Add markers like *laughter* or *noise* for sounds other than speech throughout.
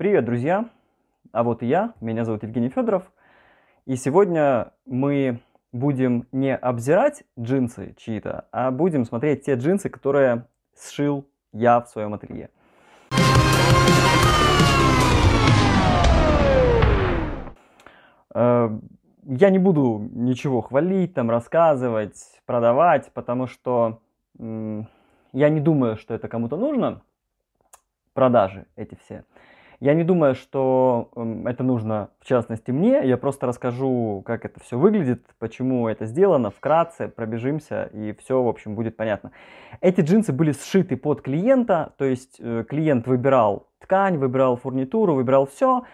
Привет, друзья! А вот и я, меня зовут Евгений Федоров, и сегодня мы будем не обзирать джинсы чьи-то, а будем смотреть те джинсы, которые сшил я в своем ателье. Э, я не буду ничего хвалить, там рассказывать, продавать, потому что я не думаю, что это кому-то нужно, продажи эти все. Я не думаю, что эм, это нужно, в частности, мне. Я просто расскажу, как это все выглядит, почему это сделано, вкратце пробежимся, и все, в общем, будет понятно. Эти джинсы были сшиты под клиента, то есть э, клиент выбирал ткань, выбирал фурнитуру, выбирал все.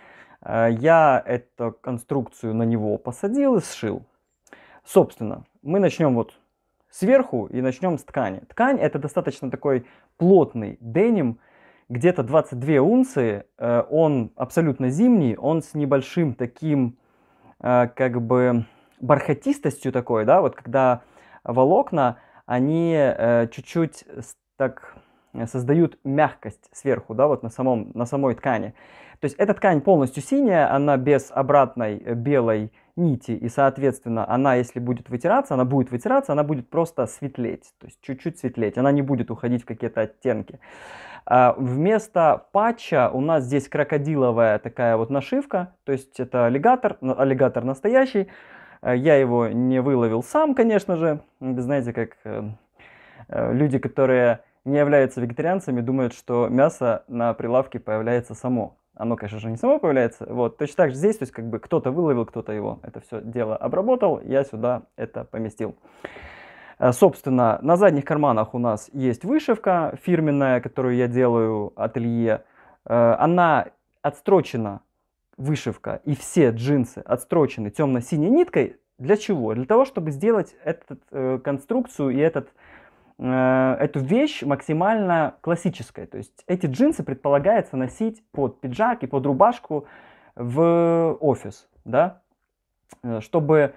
Э, я эту конструкцию на него посадил и сшил. Собственно, мы начнем вот сверху и начнем с ткани. Ткань это достаточно такой плотный деним, где-то 22 унции, э, он абсолютно зимний, он с небольшим таким, э, как бы, бархатистостью такой, да, вот когда волокна, они э, чуть-чуть так создают мягкость сверху, да, вот на, самом, на самой ткани. То есть эта ткань полностью синяя, она без обратной белой нити, и, соответственно, она, если будет вытираться, она будет вытираться, она будет просто светлеть, то есть чуть-чуть светлеть, она не будет уходить в какие-то оттенки. А, вместо патча у нас здесь крокодиловая такая вот нашивка, то есть это аллигатор, аллигатор настоящий. А, я его не выловил сам, конечно же. Вы знаете, как э, э, люди, которые не являются вегетарианцами, думают, что мясо на прилавке появляется само. Оно, конечно же, не само появляется. Вот. Точно так же здесь, то есть как бы кто-то выловил, кто-то его это все дело обработал, я сюда это поместил. Э, собственно, на задних карманах у нас есть вышивка фирменная, которую я делаю ателье. Э, она отстрочена, вышивка, и все джинсы отстрочены темно-синей ниткой. Для чего? Для того, чтобы сделать эту э, конструкцию и этот, эту вещь максимально классической. То есть эти джинсы предполагается носить под пиджак и под рубашку в офис, да? Чтобы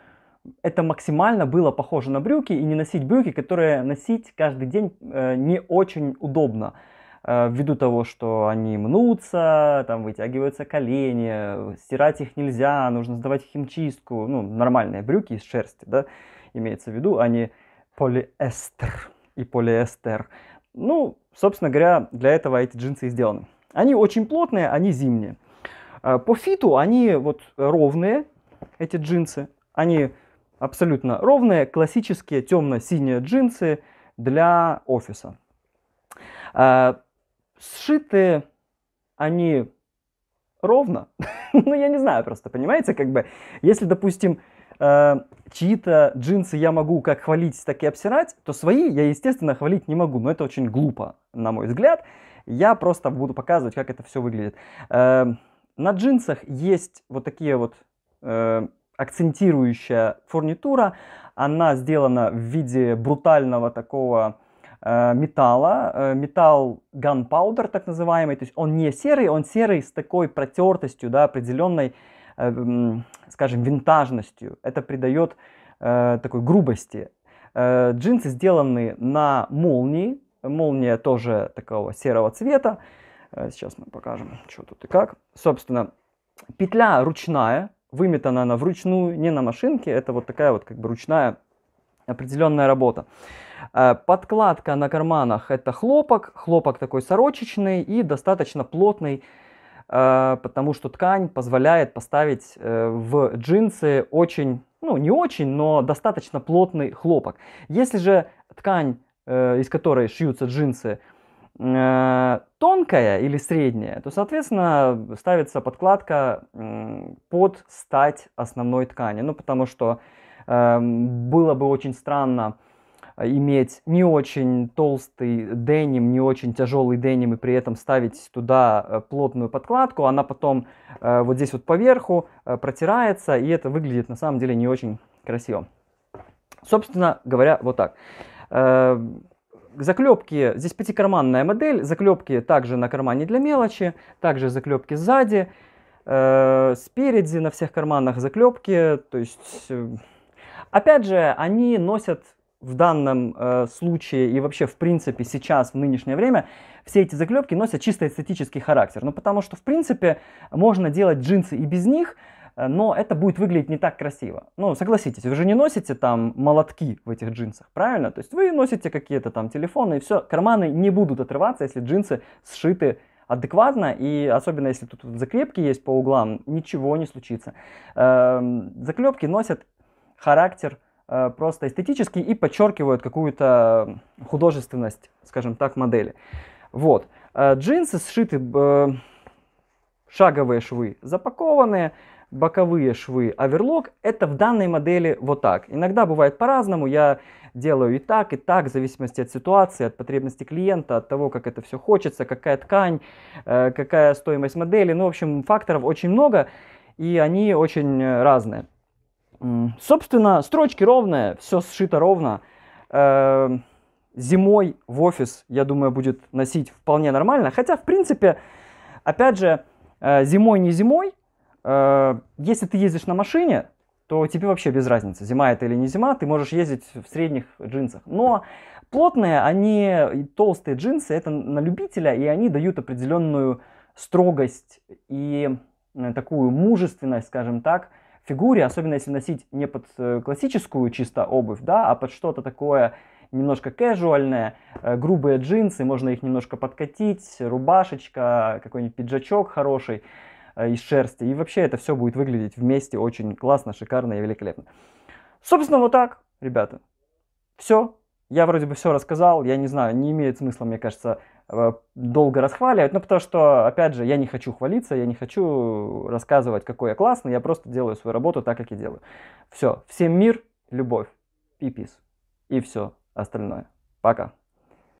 это максимально было похоже на брюки и не носить брюки, которые носить каждый день э, не очень удобно э, ввиду того, что они мнутся, там вытягиваются колени, стирать их нельзя, нужно сдавать химчистку, ну, нормальные брюки из шерсти, да, имеется в виду, а не полиэстер и полиэстер. Ну, собственно говоря, для этого эти джинсы и сделаны. Они очень плотные, они зимние. Э, по фиту они вот ровные, эти джинсы, они абсолютно ровные, классические темно-синие джинсы для офиса. А, сшиты они ровно, *laughs* ну я не знаю просто, понимаете, как бы, если, допустим, э, чьи-то джинсы я могу как хвалить, так и обсирать, то свои я, естественно, хвалить не могу, но это очень глупо, на мой взгляд. Я просто буду показывать, как это все выглядит. Э, на джинсах есть вот такие вот э, акцентирующая фурнитура. Она сделана в виде брутального такого э, металла, э, металл gunpowder так называемый, то есть он не серый, он серый с такой протертостью, да, определенной, э, скажем, винтажностью. Это придает такой грубости. джинсы сделаны на молнии, молния тоже такого серого цвета. Сейчас мы покажем, что тут и как. Собственно, петля ручная, выметана она вручную, не на машинке, это вот такая вот как бы ручная определенная работа. Э, подкладка на карманах это хлопок, хлопок такой сорочечный и достаточно плотный, э, потому что ткань позволяет поставить э, в джинсы очень, ну не очень, но достаточно плотный хлопок. Если же ткань, из которой шьются джинсы, Э, тонкая или средняя, то, соответственно, ставится подкладка под стать основной ткани. Ну, потому что эм, было бы очень странно иметь не очень толстый деним, не очень тяжелый деним, и при этом ставить туда э, плотную подкладку, она потом э, вот здесь вот поверху протирается, и это выглядит на самом деле не очень красиво. Собственно говоря, вот так заклепки, здесь пятикарманная модель, заклепки также на кармане для мелочи, также заклепки сзади, э, спереди на всех карманах заклепки, то есть, э, опять же, они носят в данном э, случае и вообще в принципе сейчас в нынешнее время все эти заклепки носят чисто эстетический характер, ну потому что в принципе можно делать джинсы и без них, Э, но это будет выглядеть не так красиво. Ну, согласитесь, вы же не носите там молотки в этих джинсах, правильно? То есть вы носите какие-то там телефоны, и все, карманы не будут отрываться, если джинсы сшиты адекватно, и особенно если тут заклепки есть по углам, ничего не случится. Эм, заклепки носят характер э, просто эстетический и подчеркивают какую-то художественность, скажем так, модели. Вот. Э, джинсы сшиты шаговые швы запакованные, боковые швы оверлок, это в данной модели вот так. Иногда бывает по-разному, я делаю и так, и так, в зависимости от ситуации, от потребности клиента, от того, как это все хочется, какая ткань, э, какая стоимость модели. Ну, в общем, факторов очень много, и они очень э, разные. Собственно, строчки ровные, все сшито ровно. Э, зимой в офис, я думаю, будет носить вполне нормально. Хотя, в принципе, опять же, зимой не зимой, Э, если ты ездишь на машине, то тебе вообще без разницы, зима это или не зима, ты можешь ездить в средних джинсах. Но плотные, они толстые джинсы, это на любителя, и они дают определенную строгость и э, такую мужественность, скажем так, фигуре, особенно если носить не под э, классическую чисто обувь, да, а под что-то такое немножко кэжуальное, грубые джинсы, можно их немножко подкатить, рубашечка, какой-нибудь пиджачок хороший. Э, из шерсти. И вообще это все будет выглядеть вместе очень классно, шикарно и великолепно. Собственно, вот так, ребята. Все. Я вроде бы все рассказал. Я не знаю, не имеет смысла, мне кажется, э, долго расхваливать, но потому что, опять же, я не хочу хвалиться, я не хочу рассказывать, какой я классный, я просто делаю свою работу так, как и делаю. Все, всем мир, любовь пипис И все остальное. Пока.